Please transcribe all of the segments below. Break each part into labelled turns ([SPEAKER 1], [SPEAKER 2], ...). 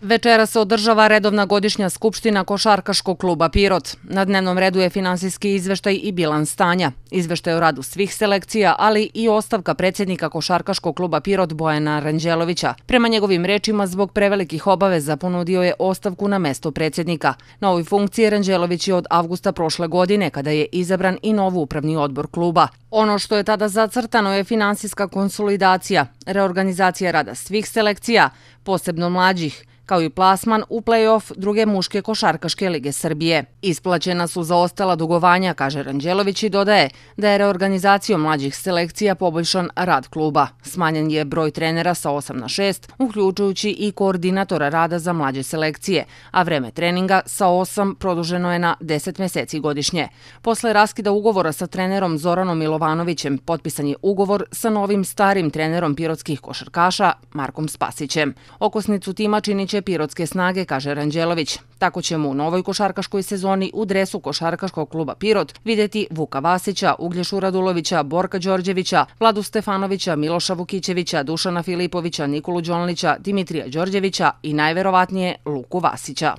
[SPEAKER 1] Večera se održava redovna godišnja skupština Košarkaškog kluba Pirot. Na dnevnom redu je finansijski izveštaj i bilan stanja. Izveštaj o radu svih selekcija, ali i ostavka predsjednika Košarkaškog kluba Pirot Bojena Ranđelovića. Prema njegovim rečima, zbog prevelikih obaveza ponudio je ostavku na mesto predsjednika. Na ovoj funkciji Ranđelović je od avgusta prošle godine, kada je izabran i novu upravni odbor kluba. Ono što je tada zacrtano je finansijska konsolidacija, reorganizacija rada svih selekcija, posebno mlađih kao i plasman u play-off druge muške košarkaške lige Srbije. Isplaćena su za ostala dugovanja, kaže Ranđelović i dodaje da je reorganizacijom mlađih selekcija poboljšan rad kluba. Smanjen je broj trenera sa 8 na 6, uključujući i koordinatora rada za mlađe selekcije, a vreme treninga sa 8 produženo je na 10 meseci godišnje. Posle raskida ugovora sa trenerom Zoranom Milovanovićem, potpisan je ugovor sa novim starim trenerom pirotskih košarkaša Markom Spasićem. Okosnicu tima činiće domaće pirotske snage, kaže Ranđelović. Tako ćemo u novoj košarkaškoj sezoni u dresu košarkaškog kluba Pirot vidjeti Vuka Vasića, Uglješu Radulovića, Borka Đorđevića, Vladu Stefanovića, Miloša Vukićevića, Dušana Filipovića, Nikulu Đonlića, Dimitrija Đorđevića i najverovatnije Luku Vasića.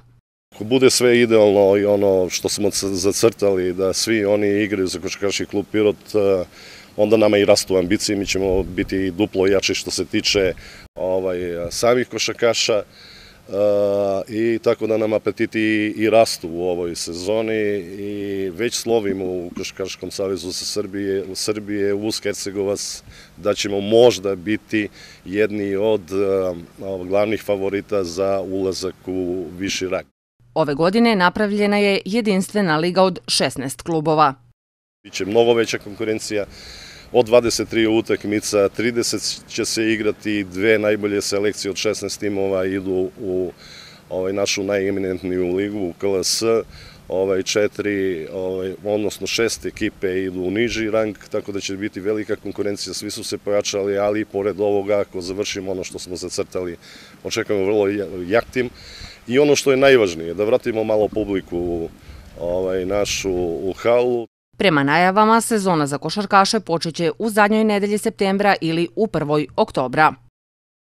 [SPEAKER 2] Ako bude sve idealno i ono što smo zacrtali da svi oni igraju za košarkaški klub Pirot, e, onda nama i rastu ambicije, mi ćemo biti duplo jači što se tiče ovaj, samih košarkaša. E, i tako da nam apetiti i rastu u ovoj sezoni i već slovimo u Košarkaškom savezu sa Srbije, u Srbije, u Skercegovac, da ćemo možda biti jedni od e, glavnih favorita za ulazak u viši rak.
[SPEAKER 1] Ove godine napravljena je jedinstvena liga od 16 klubova.
[SPEAKER 2] Biće mnogo veća konkurencija, od 23 utakmica, 30 će se igrati, dve najbolje selekcije od 16 timova idu u ovaj, našu najeminentniju ligu, u KLS, ovaj, četiri, ovaj, odnosno šest ekipe idu u niži rang, tako da će biti velika konkurencija, svi su se pojačali, ali i pored ovoga, ako završimo ono što smo zacrtali, očekujemo vrlo jak tim. I ono što je najvažnije, da vratimo malo publiku u našu halu.
[SPEAKER 1] Prema najavama, sezona za košarkaše počeće u zadnjoj nedelji septembra ili u prvoj oktobra.